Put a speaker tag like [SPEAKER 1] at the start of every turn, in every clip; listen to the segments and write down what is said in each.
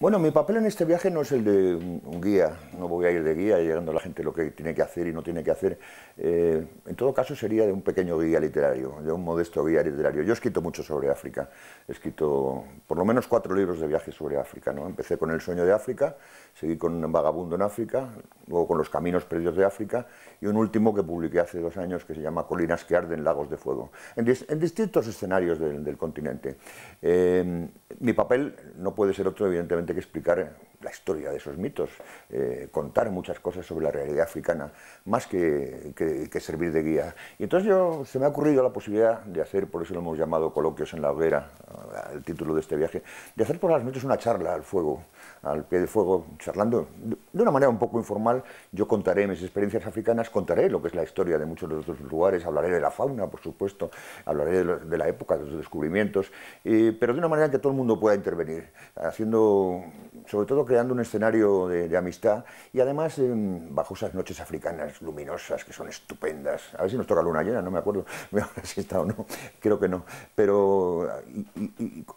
[SPEAKER 1] Bueno, mi papel en este viaje no es el de un guía, no voy a ir de guía llegando a la gente lo que tiene que hacer y no tiene que hacer. Eh, en todo caso sería de un pequeño guía literario, de un modesto guía literario. Yo he escrito mucho sobre África, he escrito por lo menos cuatro libros de viaje sobre África. Empecé con El sueño de África, seguí con vagabundo en África, luego con los caminos perdidos de África, y un último que publiqué hace dos años que se llama Colinas que arden, lagos de fuego, en, distintos escenarios del, continente. Eh, mi papel no puede ser otro, evidentemente, que explicar eh, la historia de esos mitos, eh, contar muchas cosas sobre la realidad africana, más que, que, servir de guía. Y entonces yo, se me ha ocurrido la posibilidad de hacer, por eso lo hemos llamado coloquios en la hoguera el título de este viaje, de hacer por las noches una charla al fuego, al pie de fuego, charlando de una manera un poco informal. Yo contaré mis experiencias africanas, contaré lo que es la historia de muchos de los otros lugares, hablaré de la fauna, por supuesto, hablaré de, la época, de los descubrimientos, pero de una manera en que todo el mundo pueda intervenir, haciendo, sobre todo creando un escenario de, amistad y además em, bajo esas noches africanas luminosas que son estupendas. A ver si nos toca luna llena, no me acuerdo si está o no, creo que no, pero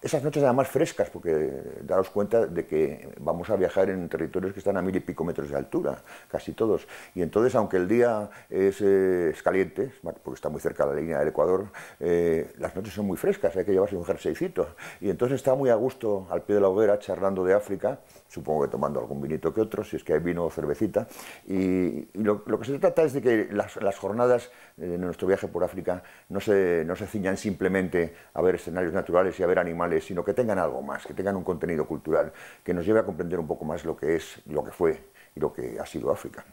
[SPEAKER 1] esas noches además frescas, porque daros cuenta de que vamos a viajar en territorios que están a mil y pico metros de altura, casi todos. Y entonces, aunque el día es, eh, caliente, porque está muy cerca de la línea del Ecuador, eh, las noches son muy frescas, hay que llevarse un jerseycito. Y entonces está muy a gusto al pie de la hoguera charlando de África, supongo que tomando algún vinito que otro, si es que hay vino o cervecita. Y, lo, que se trata es de que las, jornadas eh, de nuestro viaje por África no se, no se ciñan simplemente a ver escenarios naturales y a ver animales, sino que tengan algo más, que tengan un contenido cultural que nos lleve a comprender un poco más lo que es, lo que fue y lo que ha sido África.